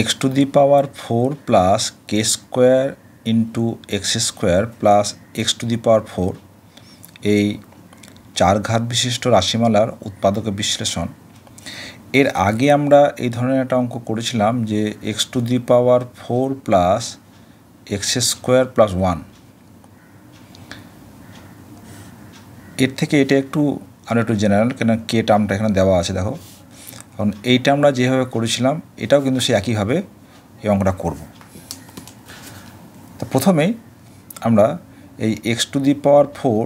x to the power four plus k square into x square plus x to the power four এই চার ঘাত বিশিষ্ট রাশিমালার উৎপাদক বিশ্লেষণ এর আগে আমরা এই ধরনের একটা অঙ্ক করেছিলাম যে x to the power four plus x square plus one এর থেকে এটা একটু আমরা একটু জেনারেল কেন কে টার্মটা এখানে দেওয়া আছে দেখো কারণ এইটা আমরা যেভাবে করেছিলাম এটাও কিন্তু সে একইভাবে এই অঙ্কটা করব তো প্রথমেই আমরা এই x to the power four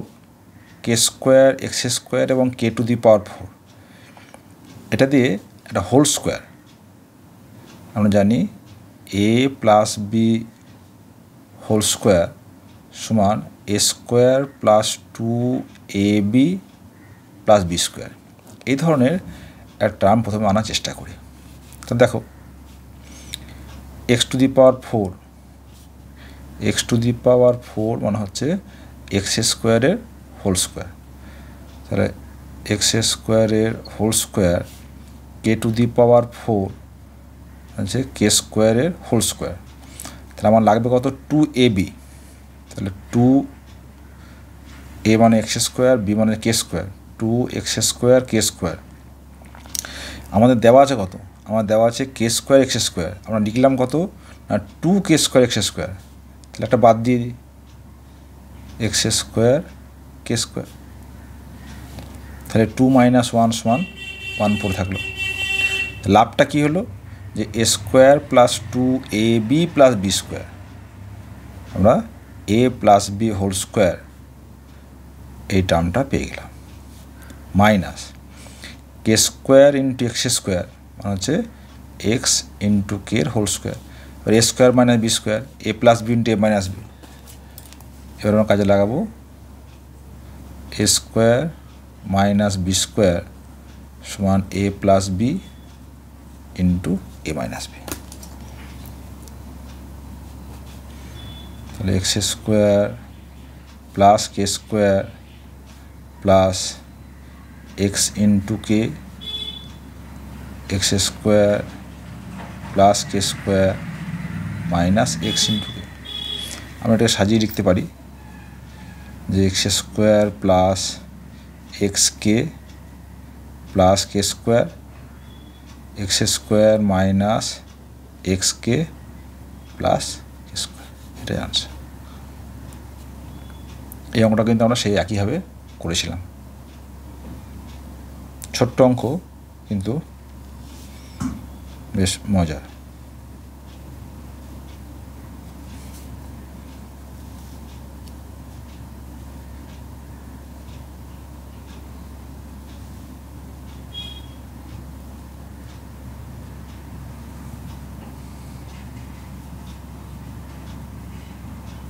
k square x square এবং k to the power four এটা দিয়ে একটা হোল স্কোয়ার আমরা জানি a plus b whole square সমান a square plus two a b plus b square এই ধরনের এক টার্ম প্রথমে আনার চেষ্টা করি তো দেখো x to the power four x to the power four মানে হচ্ছে এক্স স্কোয়ারের হোল স্কোয়ার তাহলে এক্স স্কোয়ারের whole square k to the power four হচ্ছে কে স্কোয়ারের হোল স্কোয়ার তাহলে আমার লাগবে কত টু এ বি তাহলে টু এ মানে এক্স স্কোয়ার বি মানে k square two x square k square আমাদের দেওয়া আছে কত আমার দেওয়া আছে কে স্কোয়ার এক্স স্কোয়ার আমরা লিখলাম কত না two k square x square তাহলে একটা বাদ দিয়ে দিই এক্স স্কোয়ার কে স্কোয়ার তাহলে টু মাইনাস ওয়ান সমান ওয়ান ফোর থাকলো লাভটা কী হলো যে a square plus two a b plus b square আমরা a plus b whole square এই টার্মটা পেয়ে গেলাম minus k square into x square মানে হচ্ছে এক্স ইন্টু কে এর হোল স্কোয়ার এবার a square minus b square A plus b into a minus b এবার আমরা কাজে লাগাবো a square minus b square সমান a plus b into a minus b তাহলে x square plus k square plus x into k x square plus k square minus x into k আমরা এটাকে সাজিয়ে লিখতে পারি যে x square plus x k plus k square x square minus x k plus k square এটাই answer এই অঙ্কটা কিন্তু আমরা সেই একইভাবে করেছিলাম ছোট্ট অঙ্ক কিন্তু বেশ মজার